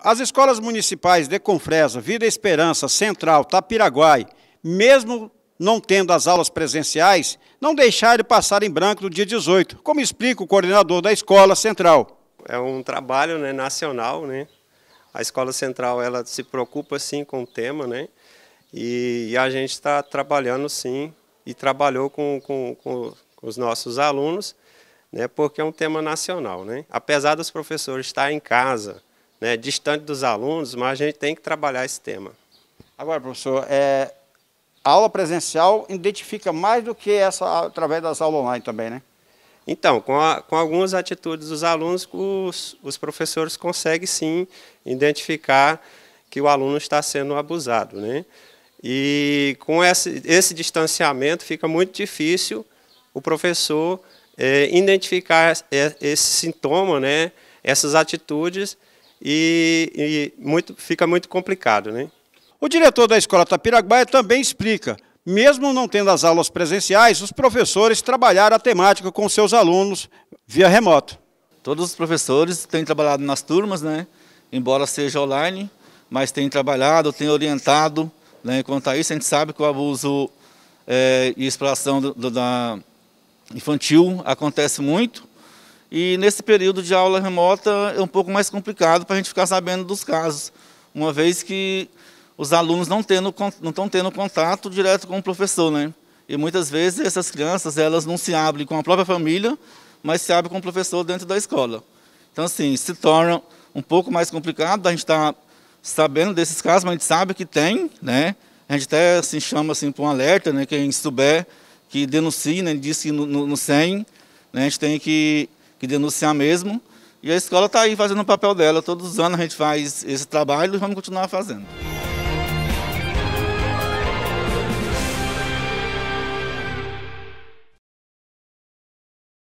As escolas municipais de Confresa, Vida Esperança, Central, Tapiraguai, mesmo não tendo as aulas presenciais, não deixaram passar em branco no dia 18, como explica o coordenador da Escola Central. É um trabalho né, nacional, né? A Escola Central ela se preocupa sim com o tema, né? E, e a gente está trabalhando sim e trabalhou com, com, com, os nossos alunos, né? Porque é um tema nacional, né? Apesar dos professores estar em casa né, distante dos alunos, mas a gente tem que trabalhar esse tema. Agora, professor, é, a aula presencial identifica mais do que essa através das aulas online também, né? Então, com, a, com algumas atitudes dos alunos, os, os professores conseguem sim identificar que o aluno está sendo abusado, né? E com esse, esse distanciamento fica muito difícil o professor é, identificar é, esse sintoma, né, essas atitudes, e, e muito, fica muito complicado. Né? O diretor da Escola Tapiraguaia também explica mesmo não tendo as aulas presenciais, os professores trabalharam a temática com seus alunos via remoto. Todos os professores têm trabalhado nas turmas, né? embora seja online, mas têm trabalhado, têm orientado. Né? Quanto a isso, a gente sabe que o abuso é, e exploração do, do, da infantil acontece muito, e nesse período de aula remota é um pouco mais complicado para a gente ficar sabendo dos casos, uma vez que os alunos não, tendo, não estão tendo contato direto com o professor. Né? E muitas vezes essas crianças elas não se abrem com a própria família, mas se abrem com o professor dentro da escola. Então, assim, se torna um pouco mais complicado, a gente estar tá sabendo desses casos, mas a gente sabe que tem, né? A gente até assim, chama assim, para um alerta, né? quem souber, que denuncie, né? diz que no, no, no né? a gente tem que que denunciar mesmo. E a escola está aí fazendo o papel dela. Todos os anos a gente faz esse trabalho e vamos continuar fazendo.